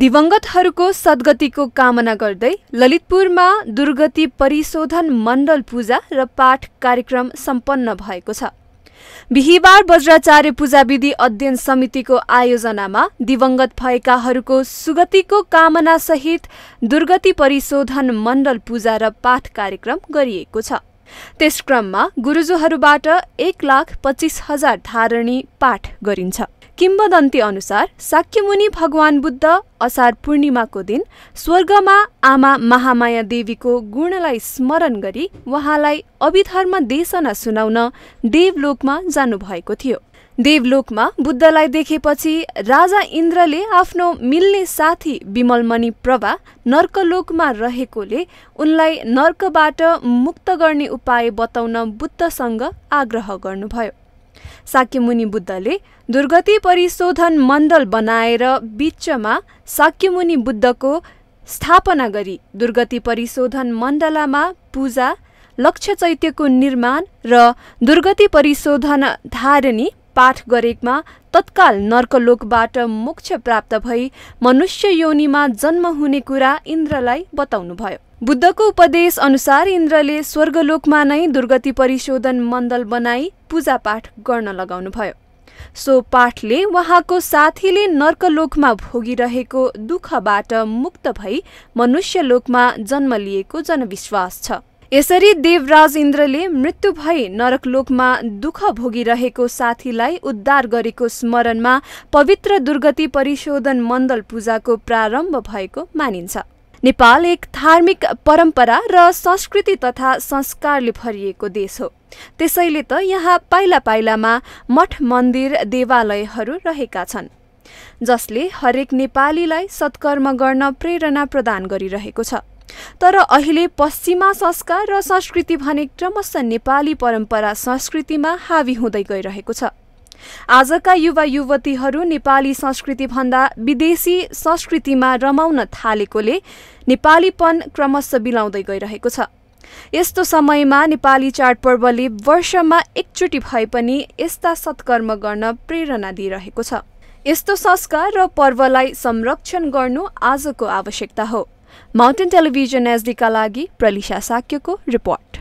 दिवंगतहरूको सद्गतिको कामना गर्दै ललितपुरमा दुर्गति परिशोधन मण्डल पूजा र पाठ कार्यक्रम सम्पन्न भएको छ बिहिबार वज्राचार्य पूजा विधि अध्ययन समितिको आयोजनामा दिवंगत भएकाहरूको सुगतिको कामनासहित दुर्गति परिशोधन मण्डल पूजा र पाठ कार्यक्रम गरिएको छ त्यस क्रममा गुरुजूहरूबाट एक लाख पच्चिस हजार धारणी पाठ गरिन्छ किम्बदन्ती अनुसार साक्यमुनि भगवान बुद्ध असार पूर्णिमाको दिन स्वर्गमा आमा महामाया देवीको गुणलाई स्मरण गरी उहाँलाई अभिधर्म देशना सुनाउन देवलोकमा जानुभएको थियो देवलोकमा बुद्धलाई देखेपछि राजा इन्द्रले आफ्नो मिल्ने साथी विमलमणि प्रभा नर्कलोकमा रहेकोले उनलाई नर्कबाट मुक्त गर्ने उपाय बताउन बुद्धसँग आग्रह गर्नुभयो साक्यमुनि बुद्धले दुर्गति परिशोधन मण्डल बनाएर बिचमा साक्यमुनि बुद्धको स्थापना गरी दुर्गति परिशोधन मण्डलामा पूजा लक्ष्य चैत्यको निर्माण र दुर्गति परिशोधन धारणी पाठ गरेकमा तत्काल नर्कलोकबाट मोक्ष प्राप्त भई मनुष्य योनिमा जन्म हुने कुरा इन्द्रलाई बताउनुभयो बुद्धको उपदेश अनुसार इन्द्रले स्वर्गलोकमा नै दुर्गति परिशोधन मण्डल बनाई पूजापाठ गर्न लगाउनुभयो सो पाठले उहाँको साथीले नर्कलोकमा भोगिरहेको दुःखबाट मुक्त भई मनुष्यलोकमा जन्म लिएको जनविश्वास छ यसरी देवराज इन्द्रले मृत्यु भई नरकलोकमा दुःख भोगिरहेको साथीलाई उद्धार गरेको स्मरणमा पवित्र दुर्गति परिशोधन मण्डल पूजाको प्रारम्भ भएको मानिन्छ नेपाल एक धार्मिक परम्परा र संस्कृति तथा संस्कारले भरिएको देश हो त्यसैले त यहाँ पाइला पाइलामा मठ मन्दिर देवालयहरू रहेका छन् जसले हरेक नेपालीलाई सत्कर्म गर्न प्रेरणा प्रदान गरिरहेको छ तर अहिले पश्चिमा संस्कार र संस्कृति भने क्रमशः नेपाली परम्परा संस्कृतिमा हावी हुँदै गइरहेको छ आजका युवा युवतीहरू नेपाली संस्कृति भन्दा विदेशी संस्कृतिमा रमाउन थालेकोले नेपालीपन क्रमशः बिलाउँदै गइरहेको छ यस्तो समयमा नेपाली चाडपर्वले वर्षमा एकचोटि भए पनि यस्ता सत्कर्म गर्न प्रेरणा दिइरहेको छ यस्तो संस्कार र पर्वलाई संरक्षण गर्नु आजको आवश्यकता हो माउन्टेन टेलिभिजन एसडीका लागि प्रलिसा साक्यको रिपोर्ट